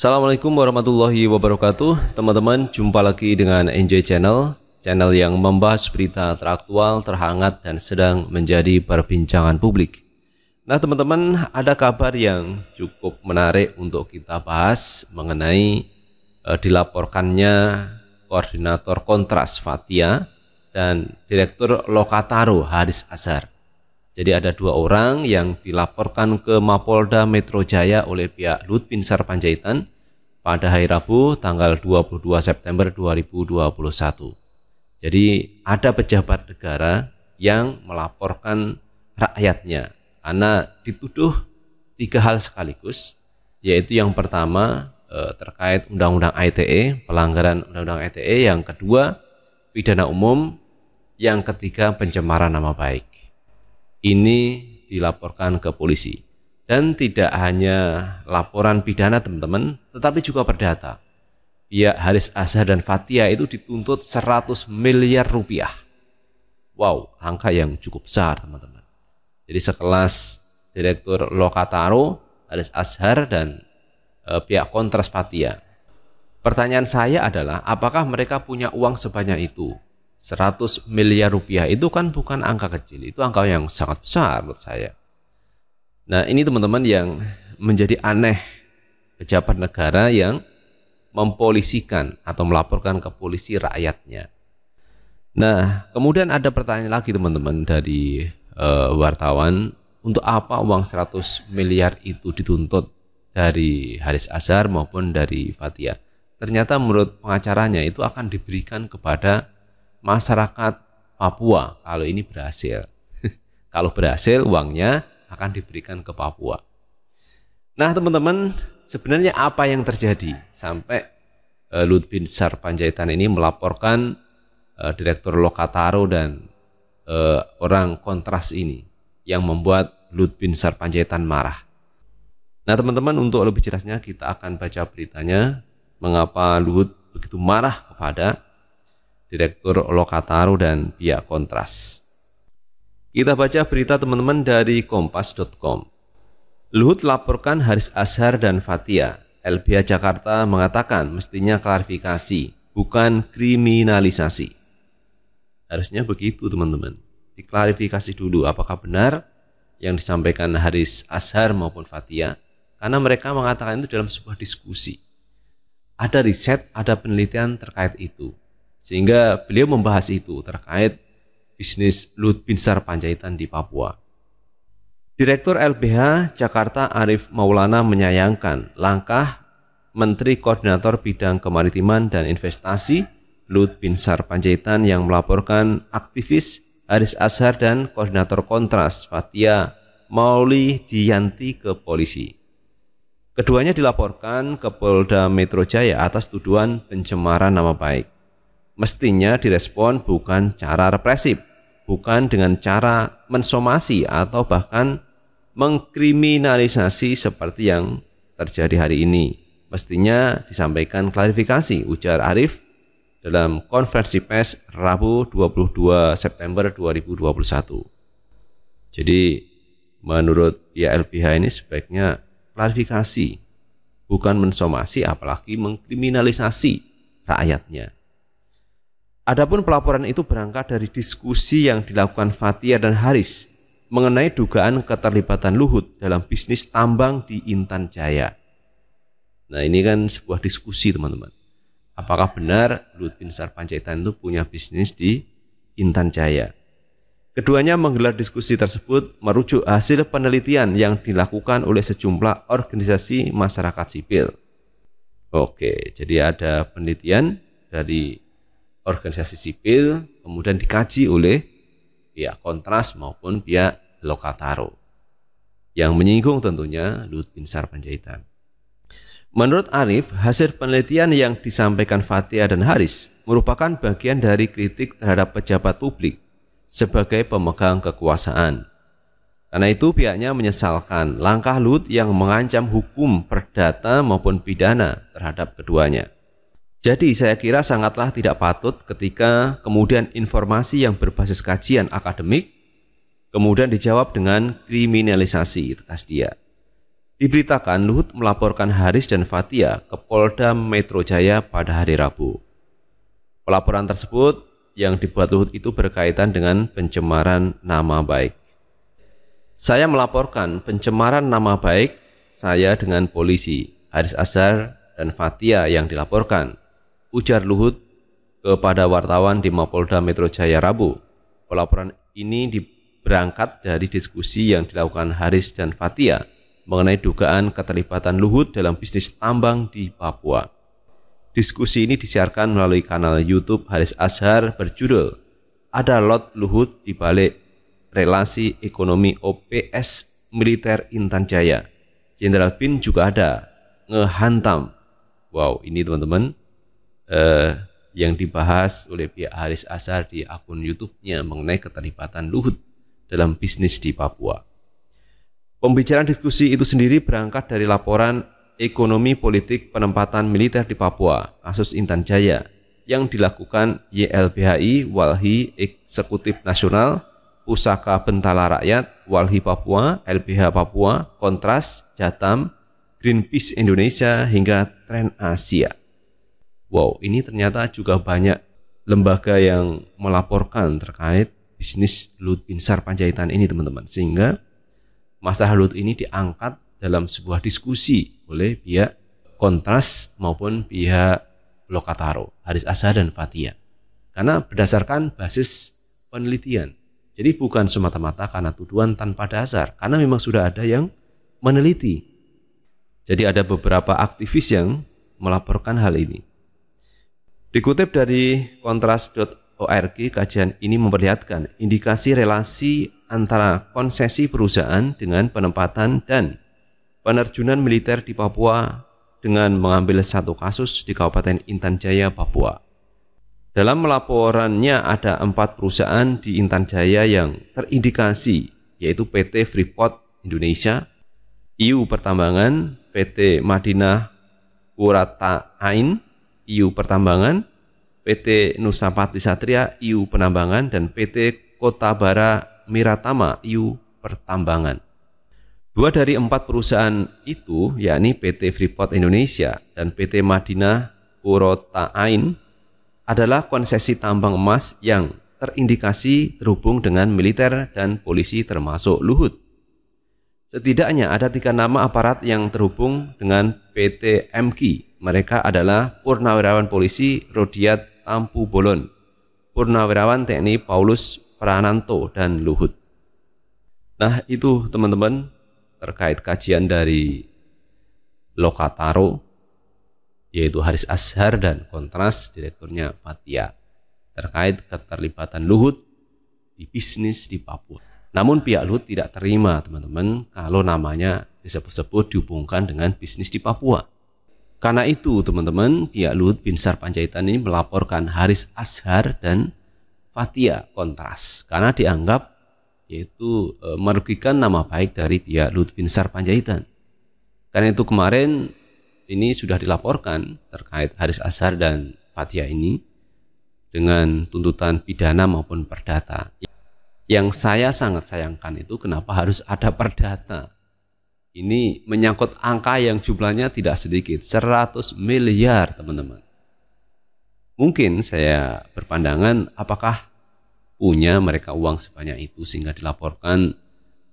Assalamualaikum warahmatullahi wabarakatuh Teman-teman, jumpa lagi dengan Enjoy Channel Channel yang membahas berita teraktual, terhangat, dan sedang menjadi perbincangan publik Nah teman-teman, ada kabar yang cukup menarik untuk kita bahas Mengenai eh, dilaporkannya Koordinator Kontras Fatia dan Direktur Lokataro Haris Azhar jadi ada dua orang yang dilaporkan ke Mapolda Metro Jaya oleh pihak Lut Pinsar Panjaitan pada hari Rabu tanggal 22 September 2021. Jadi ada pejabat negara yang melaporkan rakyatnya karena dituduh tiga hal sekaligus, yaitu yang pertama eh, terkait Undang-Undang ITE, pelanggaran Undang-Undang ITE, yang kedua pidana umum, yang ketiga pencemaran nama baik. Ini dilaporkan ke polisi. Dan tidak hanya laporan pidana teman-teman, tetapi juga perdata. Pihak Haris Azhar dan Fatia itu dituntut 100 miliar rupiah. Wow, angka yang cukup besar teman-teman. Jadi sekelas Direktur Lokataro, Haris Azhar, dan e, pihak kontras Fatia. Pertanyaan saya adalah, apakah mereka punya uang sebanyak itu? 100 miliar rupiah itu kan bukan angka kecil, itu angka yang sangat besar menurut saya. Nah, ini teman-teman yang menjadi aneh pejabat negara yang mempolisikan atau melaporkan ke polisi rakyatnya. Nah, kemudian ada pertanyaan lagi teman-teman dari uh, wartawan, untuk apa uang 100 miliar itu dituntut dari Haris Azhar maupun dari Fatia? Ternyata menurut pengacaranya itu akan diberikan kepada masyarakat Papua kalau ini berhasil. kalau berhasil uangnya akan diberikan ke Papua. Nah teman-teman, sebenarnya apa yang terjadi sampai uh, Sarpanjaitan ini melaporkan e, Direktur Lokataro dan e, orang kontras ini yang membuat Lut Sarpanjaitan marah. Nah teman-teman untuk lebih jelasnya kita akan baca beritanya mengapa Luhut begitu marah kepada Direktur Lokataru dan pihak kontras. Kita baca berita teman-teman dari kompas.com. Luhut laporkan Haris Azhar dan Fatia. LBH Jakarta mengatakan mestinya klarifikasi, bukan kriminalisasi. Harusnya begitu teman-teman. Diklarifikasi dulu apakah benar yang disampaikan Haris Azhar maupun Fatia. Karena mereka mengatakan itu dalam sebuah diskusi. Ada riset, ada penelitian terkait itu. Sehingga beliau membahas itu terkait bisnis Lut Binsar Panjaitan di Papua. Direktur LBH Jakarta Arif Maulana menyayangkan langkah Menteri Koordinator Bidang Kemaritiman dan Investasi Lut Binsar Panjaitan yang melaporkan aktivis Aris Azhar dan Koordinator Kontras Fatia Mauli Dianti ke polisi. Keduanya dilaporkan ke Polda Metro Jaya atas tuduhan pencemaran nama baik. Mestinya direspon bukan cara represif, bukan dengan cara mensomasi atau bahkan mengkriminalisasi seperti yang terjadi hari ini. Mestinya disampaikan klarifikasi ujar Arif dalam konferensi pers Rabu 22 September 2021. Jadi menurut ILPH ini sebaiknya klarifikasi bukan mensomasi apalagi mengkriminalisasi rakyatnya. Adapun pelaporan itu berangkat dari diskusi yang dilakukan Fatia dan Haris mengenai dugaan keterlibatan Luhut dalam bisnis tambang di Intan Jaya. Nah ini kan sebuah diskusi teman-teman. Apakah benar Luhut bin Sarpanjaitan itu punya bisnis di Intan Jaya? Keduanya menggelar diskusi tersebut merujuk hasil penelitian yang dilakukan oleh sejumlah organisasi masyarakat sipil. Oke, jadi ada penelitian dari organisasi sipil, kemudian dikaji oleh pihak kontras maupun pihak Lokataro. Yang menyinggung tentunya Luhut bin panjaitan. Menurut Arif, hasil penelitian yang disampaikan Fatia dan Haris merupakan bagian dari kritik terhadap pejabat publik sebagai pemegang kekuasaan. Karena itu pihaknya menyesalkan langkah Lut yang mengancam hukum perdata maupun pidana terhadap keduanya. Jadi saya kira sangatlah tidak patut ketika kemudian informasi yang berbasis kajian akademik kemudian dijawab dengan kriminalisasi tegas dia. Diberitakan Luhut melaporkan Haris dan Fatia ke Polda Metro Jaya pada hari Rabu. Pelaporan tersebut yang dibuat Luhut itu berkaitan dengan pencemaran nama baik. Saya melaporkan pencemaran nama baik saya dengan polisi, Haris Azhar dan Fatia yang dilaporkan ujar Luhut kepada wartawan di Mapolda Metro Jaya Rabu. Pelaporan ini diberangkat dari diskusi yang dilakukan Haris dan Fatia mengenai dugaan keterlibatan Luhut dalam bisnis tambang di Papua. Diskusi ini disiarkan melalui kanal YouTube Haris Azhar berjudul Ada Lot Luhut di balik relasi ekonomi OPS militer Intan Jaya. Jenderal Bin juga ada ngehantam. Wow, ini teman-teman eh, yang dibahas oleh pihak Haris Asar di akun YouTube-nya mengenai keterlibatan Luhut dalam bisnis di Papua. Pembicaraan diskusi itu sendiri berangkat dari laporan ekonomi politik penempatan militer di Papua, kasus Intan Jaya, yang dilakukan YLBHI Walhi Eksekutif Nasional, Pusaka Bentala Rakyat, Walhi Papua, LBH Papua, Kontras, Jatam, Greenpeace Indonesia, hingga Tren Asia wow ini ternyata juga banyak lembaga yang melaporkan terkait bisnis Luhut Binsar Panjaitan ini teman-teman sehingga masalah Luhut ini diangkat dalam sebuah diskusi oleh pihak Kontras maupun pihak Lokataro, Haris Azhar dan Fatia. Karena berdasarkan basis penelitian. Jadi bukan semata-mata karena tuduhan tanpa dasar, karena memang sudah ada yang meneliti. Jadi ada beberapa aktivis yang melaporkan hal ini. Dikutip dari kontras.org, kajian ini memperlihatkan indikasi relasi antara konsesi perusahaan dengan penempatan dan penerjunan militer di Papua dengan mengambil satu kasus di Kabupaten Intan Jaya, Papua. Dalam laporannya ada empat perusahaan di Intan Jaya yang terindikasi, yaitu PT Freeport Indonesia, IU Pertambangan, PT Madinah Kurata Ain, IU Pertambangan, PT Nusa Pati Satria IU Penambangan, dan PT Kota Bara Miratama IU Pertambangan. Dua dari empat perusahaan itu, yakni PT Freeport Indonesia dan PT Madinah Kurota Ain, adalah konsesi tambang emas yang terindikasi terhubung dengan militer dan polisi termasuk Luhut. Setidaknya ada tiga nama aparat yang terhubung dengan PT MKI mereka adalah Purnawirawan Polisi Rodiat Tampu Bolon, Purnawirawan TNI Paulus Prananto, dan Luhut. Nah itu teman-teman terkait kajian dari Lokataro, yaitu Haris Ashar dan Kontras, direkturnya Fatia, terkait keterlibatan Luhut di bisnis di Papua. Namun pihak Luhut tidak terima teman-teman kalau namanya disebut-sebut dihubungkan dengan bisnis di Papua. Karena itu teman-teman, pihak Luhut bin Sar Panjaitan ini melaporkan Haris Ashar dan Fatia kontras karena dianggap yaitu e, merugikan nama baik dari pihak Luhut bin Sar Panjaitan. Karena itu kemarin ini sudah dilaporkan terkait Haris Ashar dan Fatia ini dengan tuntutan pidana maupun perdata. Yang saya sangat sayangkan itu kenapa harus ada perdata ini menyangkut angka yang jumlahnya tidak sedikit, 100 miliar teman-teman. Mungkin saya berpandangan apakah punya mereka uang sebanyak itu sehingga dilaporkan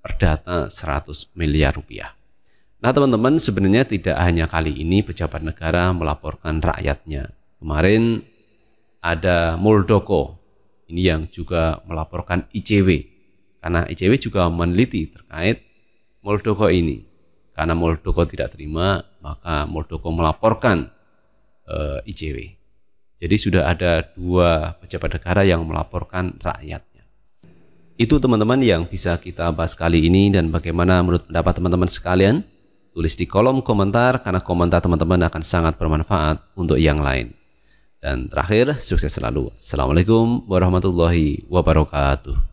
perdata 100 miliar rupiah. Nah teman-teman sebenarnya tidak hanya kali ini pejabat negara melaporkan rakyatnya. Kemarin ada Muldoko, ini yang juga melaporkan ICW. Karena ICW juga meneliti terkait Moldoko ini. Karena Moldoko tidak terima, maka Moldoko melaporkan e, eh, ICW. Jadi sudah ada dua pejabat negara yang melaporkan rakyatnya. Itu teman-teman yang bisa kita bahas kali ini dan bagaimana menurut pendapat teman-teman sekalian? Tulis di kolom komentar karena komentar teman-teman akan sangat bermanfaat untuk yang lain. Dan terakhir, sukses selalu. Assalamualaikum warahmatullahi wabarakatuh.